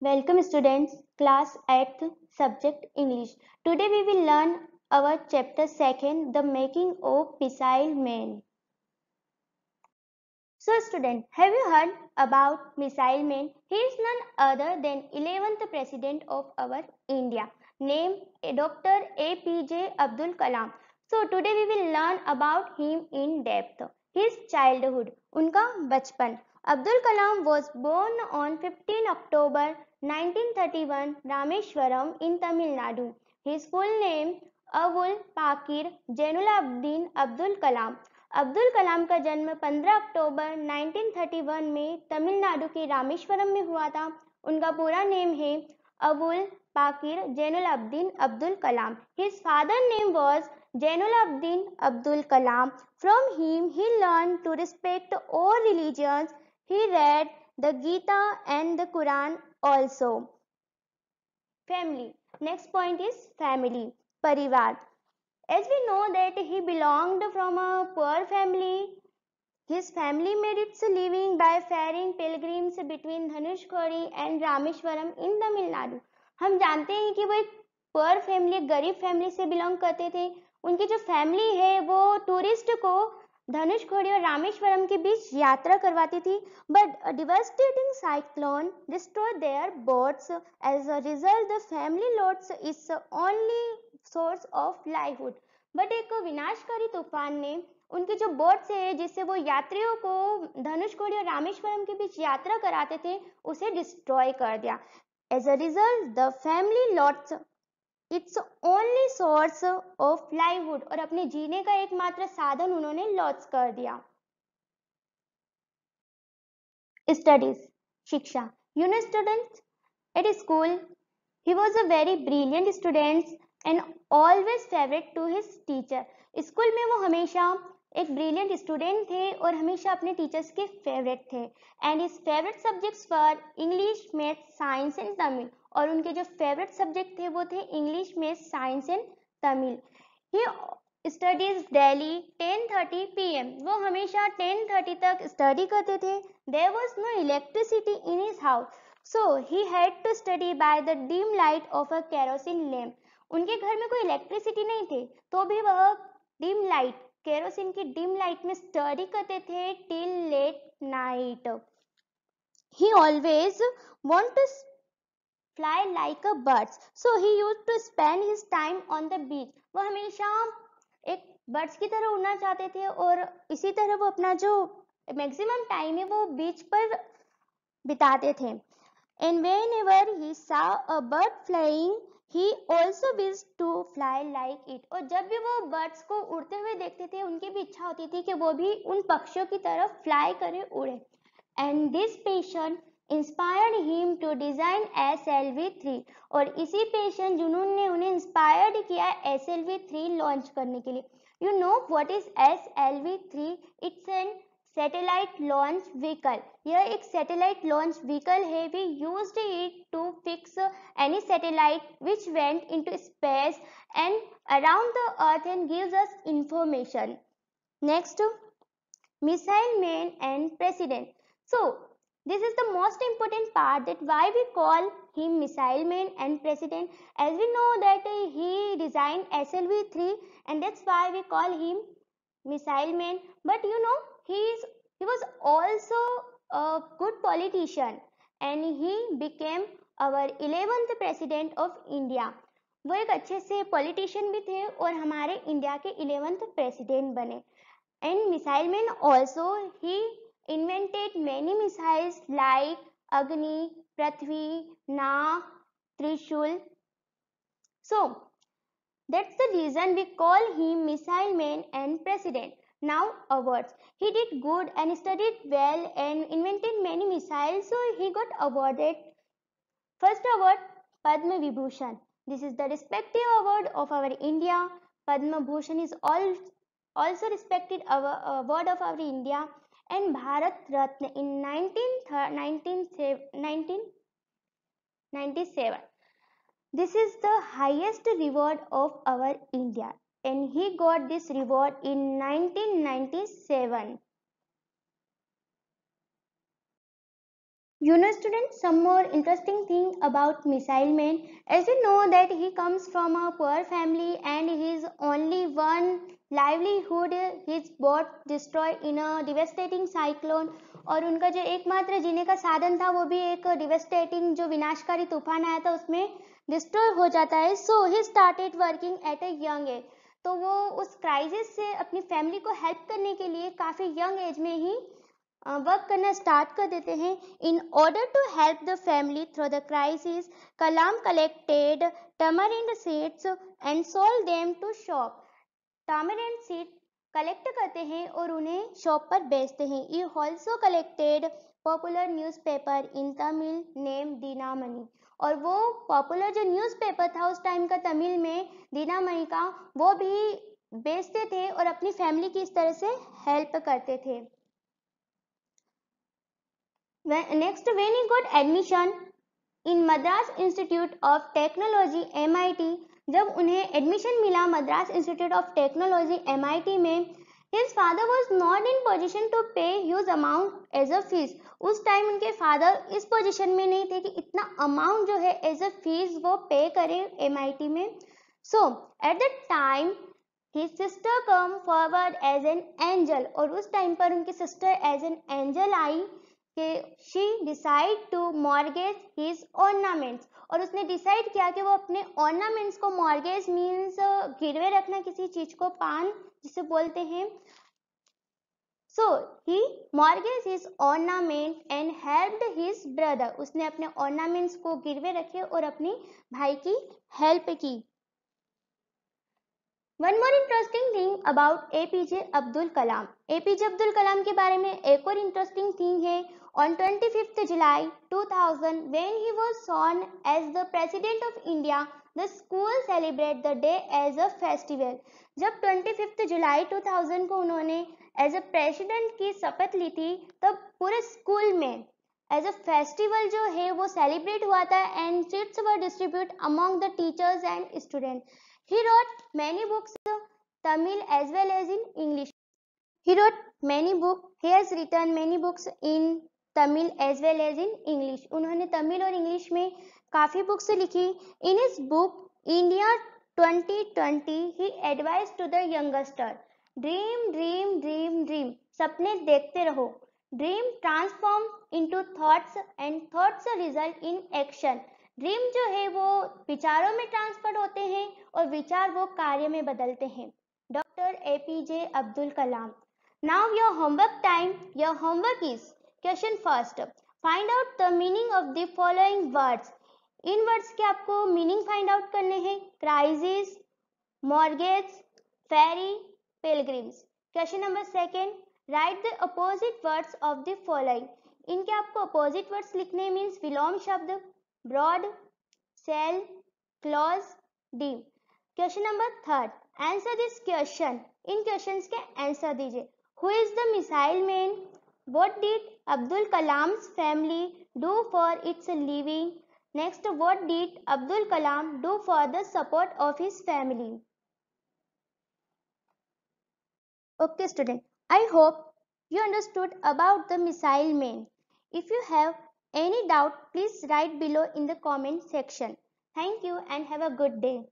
Welcome students, class 8th, subject English. Today we will learn our chapter 2nd, the making of missile man. So student, have you heard about missile man? He is none other than 11th president of our India, named Dr. APJ Abdul Kalam. So today we will learn about him in depth, his childhood, unka bachpan. Abdul Kalam was born on 15 October 1931, Rameshwaram in Tamil Nadu. His full name Avul Pakir Jainulabdeen Abdul Kalam Abdul Kalam का जन्म 15 October 1931 में तमिलनाडु के रामेश्वरम में हुआ था उनका पूरा name है Avul Pakir Jainulabdeen Abdul Kalam his father name was Jainulabdeen Abdul Kalam from him he learn to respect all religions He read the Gita and the Quran also. Family. Next point is family. Parivar. As we know that he belonged from a poor family, his family made its living by ferrying pilgrims between Dhanushkodi and Rameswaram in Tamil Nadu हम जानते हैं कि वो एक poor family गरीब family से belong करते थे उनकी जो फैमिली है वो टूरिस्ट को धनुष घोड़ी और रामेश्वरम के बीच यात्रा करवाती थी but devastating cyclone destroy their boats as a result the family लॉट्स is only source of livelihood but एक विनाशकारी तूफान ने उनके जो बोट से जिससे वो यात्रियों को धनुष घोड़ी और रामेश्वरम के बीच यात्रा कराते थे उसे डिस्ट्रॉय कर दिया as a result the family लॉट्स its only source of livelihood और अपने जीने का एकमात्र साधन उन्होंने लॉस कर दिया स्टडीज शिक्षा you know student at school he was a very brilliant student and always favourite to his teacher school में वो हमेशा एक ब्रिलियंट स्टूडेंट थे और हमेशा अपने टीचर्स के फेवरेट थे and his favourite subjects for English math science and Tamil और उनके जो फेवरेट सब्जेक्ट थे वो थे इंग्लिश में science and Tamil he studies daily 10:30 AM वो हमेशा 10:30 तक स्टडी करते थे there was no electricity in his house so he had to study by the dim light of a kerosene lamp उनके घर में कोई इलेक्ट्रिसिटी नहीं थी तो भी वह डीम लाइट केरोसिन की डीम लाइट में स्टडी करते थे till late night he always want to fly like a bird. So he used to spend his time on the beach. वो हमेशा एक बर्ड्स की तरह उड़ना चाहते थे और इसी तरह वो अपना जो मैक्सिमम टाइम है वो बीच पर बिताते थे and when whenever he saw a bird flying he also wish to fly like it और जब भी वो बर्ड्स को उड़ते हुए देखते थे उनकी भी इच्छा होती थी कि वो भी उन पक्षियों की तरफ फ्लाई करें उड़े and this passion inspired him to design S L V three और इसी पेशेंट जुनून ने उन्हें इंस्पायर्ड किया S L V three launch करने के लिए you know what is S L V three it's an satellite launch vehicle यह एक सैटेलाइट लॉन्च व्हीकल है we use it to fix any satellite which went into space and around the earth and give us information next missile man and president so This is the most important part that why we call him missile man and president as we know that he designed SLV-3 and that's why we call him missile man but you know he is he was also a good politician and he became our 11th president of India वो एक अच्छे से politician भी थे और हमारे India के 11th president बने and missile man also he invented many missiles like Agni, Prithvi, Na, Trishul. So, that's the reason we call him Missile Man and President. Now awards. He did good and studied well and invented many missiles so he got awarded. First award Padma Vibhushan. This is the respective award of our India. Padma Bhushan is also respected award of our India and Bharat Ratna in 1997. This is the highest reward of our India and he got this reward in 1997. You know students, some more interesting thing about Missile Man. As you know that he comes from a poor family and his only one livelihood his boat destroyed in a devastating cyclone और उनका जो एकमात्र जीने का साधन था वो भी एक डिवेस्टेटिंग जो विनाशकारी तूफान आया था उसमें डिस्ट्रॉय हो जाता है so he started working at a young age तो वो उस क्राइसिस से अपनी फैमिली को हेल्प करने के लिए काफ़ी यंग एज में ही वर्क करना स्टार्ट कर देते हैं in order to help the family through the crisis Kalam collected tamarind and seeds and sold them to shop tamarind and seed collect करते हैं और उन्हें शॉप पर बेचते हैं he also collected popular newspaper in Tamil name Dinamani और वो popular जो न्यूज़पेपर था उस टाइम का तमिल में दीना मनी का वो भी बेचते थे और अपनी फैमिली की इस तरह से हेल्प करते थे next next, when he got admission in Madras Institute of Technology MIT, जब उन्हें एडमिशन मिला Madras institute of technology MIT में his father was not in position to pay huge amount as a fees उस time उनके father इस position में नहीं थे कि इतना अमाउंट जो है एज अ फीस वो पे करें टी में so at the time he sister come forward as an angel और उस टाइम पर उनकी सिस्टर एज एन एंजल आई कि she decide to mortgage his ornaments और उसने डिसाइड किया कि वो अपने ऑर्नामेंट्स को मॉर्गेज मीन्स गिरवे रखना किसी चीज को पान जिसे बोलते हैं so he mortgage his ornament and helped his brother उसने अपने ऑर्नामेंट्स को गिरवे रखे और अपनी भाई की हेल्प की one more interesting thing about A P J Abdul Kalam A P J Abdul Kalam के बारे में एक और इंटरेस्टिंग थिंग है on twenty fifth July two thousand when he was sworn as the president of India the school celebrate the day as a festival जब twenty fifth July two thousand को उन्होंने as a president की शपथ ली थी तब पूरे school में as a festival जो है वो सेलिब्रेट हुआ था and chits were distribute among the teachers and student He wrote many books, Tamil as well as in English. He wrote many books. He has written many books in Tamil as well as in English. उन्होंने तमिल और English में काफ़ी books लिखी in his book india 2020 he advised to the youngster dream dream dream dream सपने देखते रहो dream transform into thoughts and thoughts result in action dream जो है वो विचारों में ट्रांसफर होते हैं और विचार वो कार्य में बदलते हैं doctor A P J Abdul Kalam now your homework time your homework is question first find out the meaning of the following words in words के आपको मीनिंग फाइंड आउट करने हैं crisis mortgage ferry pilgrims question number second write the opposite words of the following इनके आपको opposite words लिखने means विलोम शब्द broad sell close dim question number third answer this question इन क्वेश्चन के answer दीजिए who is the missile man what did Abdul Kalam's family do for its living next what did Abdul Kalam do for the support of his family okay student I hope you understood about the missile man if you have Any doubt, please write below in the comment section. Thank you and have a good day.